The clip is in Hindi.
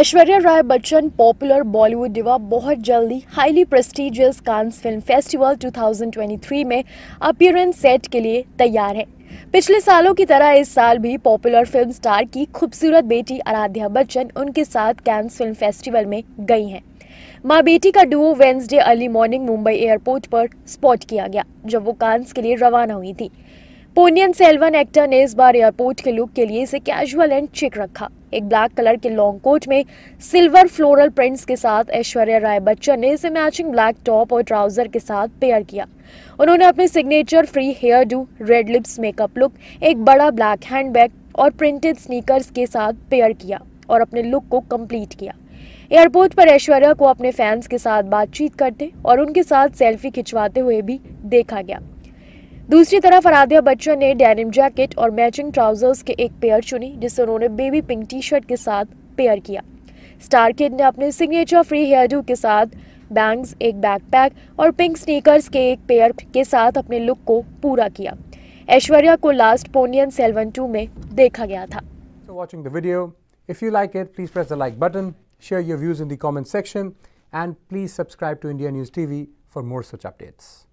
ऐश्वर्या राय बच्चन पॉपुलर बॉलीवुड दिवा बहुत जल्दी highly prestigious Cannes film festival 2023 में अपियरेंस सेट के लिए तैयार है पिछले सालों की तरह इस साल भी पॉपुलर फिल्म स्टार की खूबसूरत बेटी आराध्या बच्चन उनके साथ कैंस फिल्म फेस्टिवल में गई हैं माँ बेटी का duo Wednesday early morning Mumbai airport पर स्पॉट किया गया जब वो कांस के लिए रवाना हुई थी पोनियन सेल्वन एक्टर ने इस बार एयरपोर्ट के लुक के लिए इसे कैजुअल एंड चिक रखा एक ब्लैक कलर के लॉन्ग कोट में सिल्वर फ्लोरल प्रिंट्स के साथ ऐश्वर्या राय बच्चन ने इसे मैचिंग ब्लैक टॉप और ट्राउजर के साथ पेयर किया उन्होंने अपने signature free hairdo red lips makeup look एक बड़ा ब्लैक हैंडबैग और प्रिंटेड स्नीकर्स के साथ पेयर किया और अपने लुक को कम्प्लीट किया एयरपोर्ट पर ऐश्वर्या को अपने फैंस के साथ बातचीत करते और उनके साथ सेल्फी खिंचवाते हुए भी देखा गया दूसरी तरफ आराध्या बच्चन ने डेनिम जैकेट और मैचिंग ट्राउजर्स के एक पेयर चुनी जिसे उन्होंने बेबी पिंक टी शर्ट के साथ पेयर किया स्टार किड ने अपने सिग्नेचर फ्री हेयर के साथ बैंग्स एक बैकपैक और पिंक स्नीकर्स के एक पेयर के साथ अपने लुक को पूरा किया ऐश्वर्या को लास्ट पोनियन सेलवन टू में देखा गया था so watching the video. If you like it, please press the like button, share your views in the comment section, and please subscribe to India News TV for more such updates.